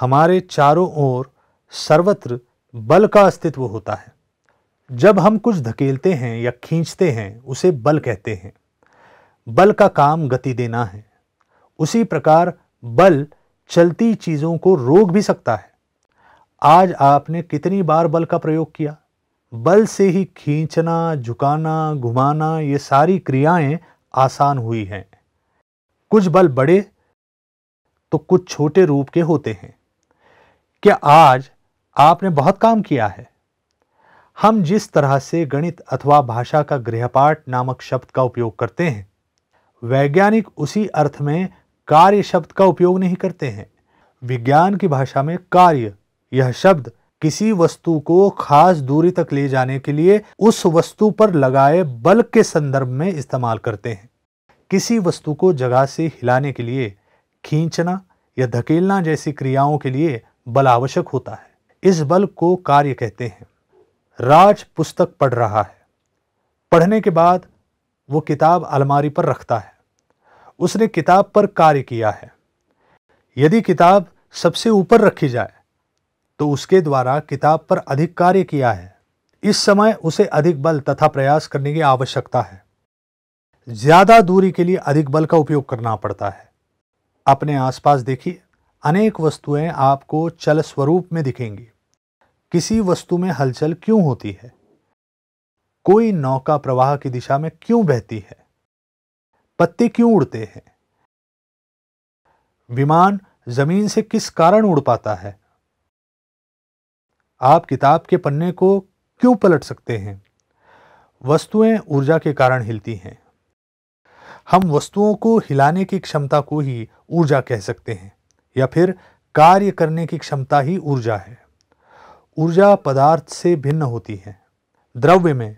हमारे चारों ओर सर्वत्र बल का अस्तित्व होता है जब हम कुछ धकेलते हैं या खींचते हैं उसे बल कहते हैं बल का काम गति देना है उसी प्रकार बल चलती चीज़ों को रोक भी सकता है आज आपने कितनी बार बल का प्रयोग किया बल से ही खींचना झुकाना घुमाना ये सारी क्रियाएं आसान हुई हैं कुछ बल बड़े तो कुछ छोटे रूप के होते हैं कि आज आपने बहुत काम किया है हम जिस तरह से गणित अथवा भाषा का गृहपाठ नामक शब्द का उपयोग करते हैं वैज्ञानिक उसी अर्थ में कार्य शब्द का उपयोग नहीं करते हैं विज्ञान की भाषा में कार्य यह शब्द किसी वस्तु को खास दूरी तक ले जाने के लिए उस वस्तु पर लगाए बल के संदर्भ में इस्तेमाल करते हैं किसी वस्तु को जगह से हिलाने के लिए खींचना या धकेलना जैसी क्रियाओं के लिए बल आवश्यक होता है इस बल को कार्य कहते हैं राज पुस्तक पढ़ रहा है पढ़ने के बाद वो किताब अलमारी पर रखता है उसने किताब पर कार्य किया है यदि किताब सबसे ऊपर रखी जाए तो उसके द्वारा किताब पर अधिक कार्य किया है इस समय उसे अधिक बल तथा प्रयास करने की आवश्यकता है ज़्यादा दूरी के लिए अधिक बल का उपयोग करना पड़ता है अपने आसपास देखिए अनेक वस्तुएं आपको चल स्वरूप में दिखेंगी किसी वस्तु में हलचल क्यों होती है कोई नौका प्रवाह की दिशा में क्यों बहती है पत्ते क्यों उड़ते हैं विमान जमीन से किस कारण उड़ पाता है आप किताब के पन्ने को क्यों पलट सकते हैं वस्तुएं ऊर्जा के कारण हिलती हैं हम वस्तुओं को हिलाने की क्षमता को ही ऊर्जा कह सकते हैं या फिर कार्य करने की क्षमता ही ऊर्जा है ऊर्जा पदार्थ से भिन्न होती है द्रव्य में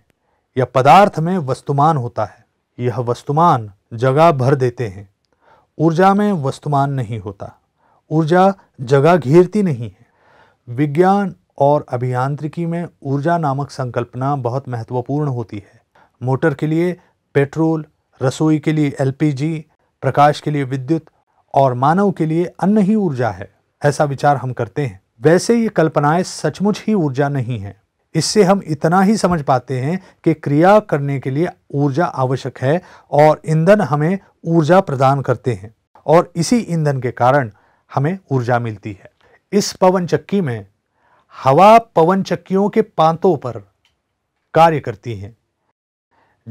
या पदार्थ में वस्तुमान होता है यह वस्तुमान जगह भर देते हैं ऊर्जा में वस्तुमान नहीं होता ऊर्जा जगह घेरती नहीं है विज्ञान और अभियांत्रिकी में ऊर्जा नामक संकल्पना बहुत महत्वपूर्ण होती है मोटर के लिए पेट्रोल रसोई के लिए एलपीजी, प्रकाश के लिए विद्युत और मानव के लिए अन्न ही ऊर्जा है ऐसा विचार हम करते हैं वैसे ये कल्पनाएं सचमुच ही ऊर्जा नहीं है इससे हम इतना ही समझ पाते हैं कि क्रिया करने के लिए ऊर्जा आवश्यक है और ईंधन हमें ऊर्जा प्रदान करते हैं और इसी ईंधन के कारण हमें ऊर्जा मिलती है इस पवन चक्की में हवा पवन चक्कियों के पांतों पर कार्य करती है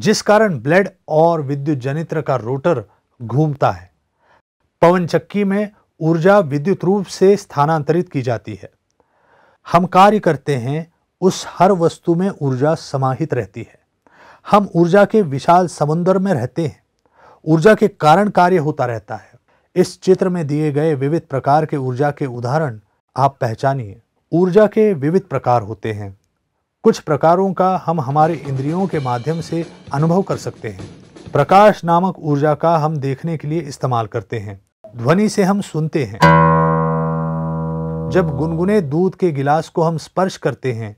जिस कारण ब्लड और विद्युत जनित्र का रोटर घूमता है पवन चक्की में ऊर्जा विद्युत रूप से स्थानांतरित की जाती है हम कार्य करते हैं उस हर वस्तु में ऊर्जा समाहित रहती है हम ऊर्जा के विशाल समुद्र में रहते हैं ऊर्जा के कारण कार्य होता रहता है इस चित्र में दिए गए विविध प्रकार के ऊर्जा के उदाहरण आप पहचानिए ऊर्जा के विविध प्रकार होते हैं कुछ प्रकारों का हम हमारे इंद्रियों के माध्यम से अनुभव कर सकते हैं प्रकाश नामक ऊर्जा का हम देखने के लिए इस्तेमाल करते हैं ध्वनि से हम सुनते हैं जब गुनगुने दूध के गिलास को हम स्पर्श करते हैं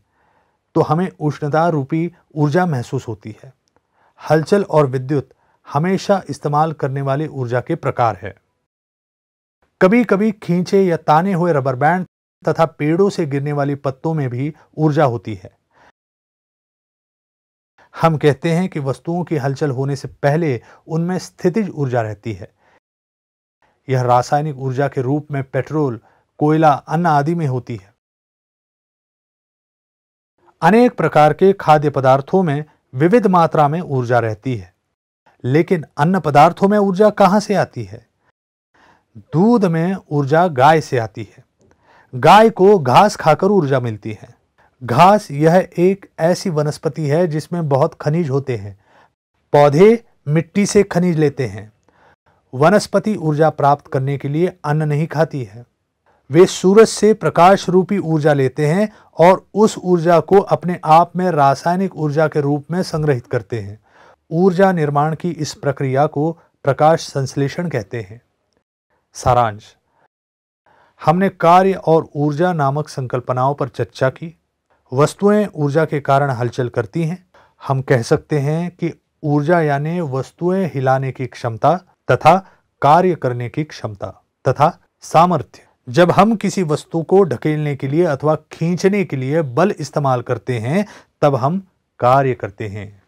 तो हमें उष्णता रूपी ऊर्जा महसूस होती है हलचल और विद्युत हमेशा इस्तेमाल करने वाले ऊर्जा के प्रकार है कभी कभी खींचे या ताने हुए रबर बैंड तथा पेड़ों से गिरने वाली पत्तों में भी ऊर्जा होती है हम कहते हैं कि वस्तुओं की हलचल होने से पहले उनमें स्थितिज ऊर्जा रहती है यह रासायनिक ऊर्जा के रूप में पेट्रोल कोयला अन्न आदि में होती है अनेक प्रकार के खाद्य पदार्थों में विविध मात्रा में ऊर्जा रहती है लेकिन अन्य पदार्थों में ऊर्जा कहां से आती है दूध में ऊर्जा गाय से आती है गाय को घास खाकर ऊर्जा मिलती है घास यह एक ऐसी वनस्पति है जिसमें बहुत खनिज होते हैं पौधे मिट्टी से खनिज लेते हैं वनस्पति ऊर्जा प्राप्त करने के लिए अन्न नहीं खाती है वे सूरज से प्रकाश रूपी ऊर्जा लेते हैं और उस ऊर्जा को अपने आप में रासायनिक ऊर्जा के रूप में संग्रहित करते हैं ऊर्जा निर्माण की इस प्रक्रिया को प्रकाश संश्लेषण कहते हैं सारांश हमने कार्य और ऊर्जा नामक संकल्पनाओं पर चर्चा की वस्तुएं ऊर्जा के कारण हलचल करती हैं हम कह सकते हैं कि ऊर्जा यानी वस्तुएं हिलाने की क्षमता तथा कार्य करने की क्षमता तथा सामर्थ्य जब हम किसी वस्तु को ढकेलने के लिए अथवा खींचने के लिए बल इस्तेमाल करते हैं तब हम कार्य करते हैं